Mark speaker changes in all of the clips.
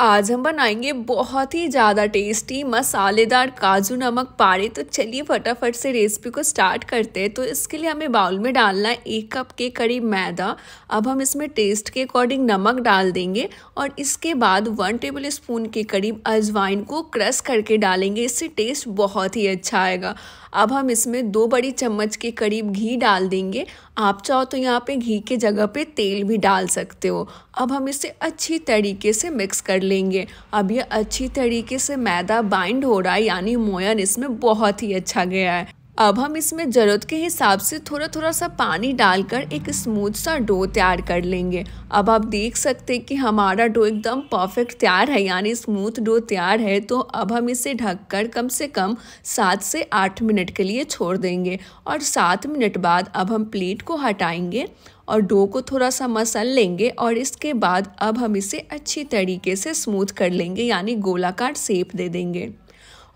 Speaker 1: आज हम बनाएंगे बहुत ही ज़्यादा टेस्टी मसालेदार काजू नमक पारे तो चलिए फटाफट से रेसिपी को स्टार्ट करते हैं तो इसके लिए हमें बाउल में डालना है एक कप के करीब मैदा अब हम इसमें टेस्ट के अकॉर्डिंग नमक डाल देंगे और इसके बाद वन टेबल स्पून के करीब अजवाइन को क्रश करके डालेंगे इससे टेस्ट बहुत ही अच्छा आएगा अब हम इसमें दो बड़ी चम्मच के करीब घी डाल देंगे आप चाहो तो यहाँ पे घी के जगह पे तेल भी डाल सकते हो अब हम इसे अच्छी तरीके से मिक्स कर लेंगे अब ये अच्छी तरीके से मैदा बाइंड हो रहा है यानी मोयन इसमें बहुत ही अच्छा गया है अब हम इसमें ज़रूरत के हिसाब से थोड़ा थोड़ा सा पानी डालकर एक स्मूथ सा डो तैयार कर लेंगे अब आप देख सकते हैं कि हमारा डो एकदम परफेक्ट तैयार है यानी स्मूथ डो तैयार है तो अब हम इसे ढककर कम से कम सात से आठ मिनट के लिए छोड़ देंगे और सात मिनट बाद अब हम प्लेट को हटाएंगे और डो को थोड़ा सा मसल लेंगे और इसके बाद अब हम इसे अच्छी तरीके से स्मूथ कर लेंगे यानी गोलाकार सेप दे देंगे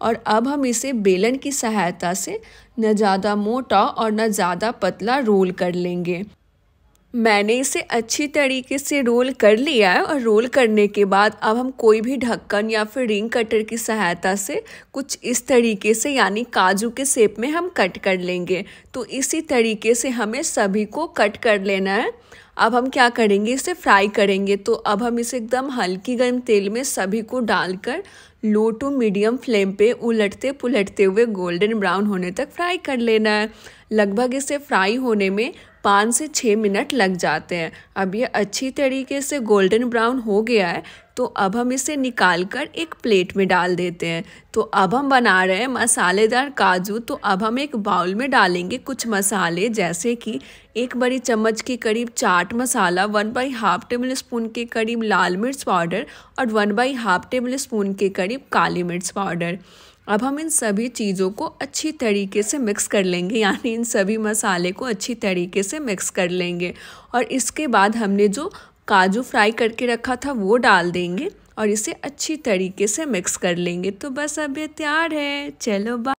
Speaker 1: और अब हम इसे बेलन की सहायता से न ज़्यादा मोटा और न ज़्यादा पतला रोल कर लेंगे मैंने इसे अच्छी तरीके से रोल कर लिया है और रोल करने के बाद अब हम कोई भी ढक्कन या फिर रिंग कटर की सहायता से कुछ इस तरीके से यानी काजू के शेप में हम कट कर लेंगे तो इसी तरीके से हमें सभी को कट कर लेना है अब हम क्या करेंगे इसे फ्राई करेंगे तो अब हम इसे एकदम हल्की गर्म तेल में सभी को डालकर लो टू मीडियम फ्लेम पे उलटते पुलटते हुए गोल्डन ब्राउन होने तक फ्राई कर लेना है लगभग इसे फ्राई होने में पाँच से छः मिनट लग जाते हैं अब ये अच्छी तरीके से गोल्डन ब्राउन हो गया है तो अब हम इसे निकाल कर एक प्लेट में डाल देते हैं तो अब हम बना रहे हैं मसालेदार काजू तो अब हम एक बाउल में डालेंगे कुछ मसाले जैसे कि एक बड़ी चम्मच के करीब चाट मसाला one by half tablespoon के करीब लाल मिर्च पाउडर और one by half tablespoon के करीब काली मिर्च पाउडर अब हम इन सभी चीज़ों को अच्छी तरीके से मिक्स कर लेंगे यानी इन सभी मसाले को अच्छी तरीके से मिक्स कर लेंगे और इसके बाद हमने जो काजू फ्राई करके रखा था वो डाल देंगे और इसे अच्छी तरीके से मिक्स कर लेंगे तो बस अब ये तैयार है चलो बाय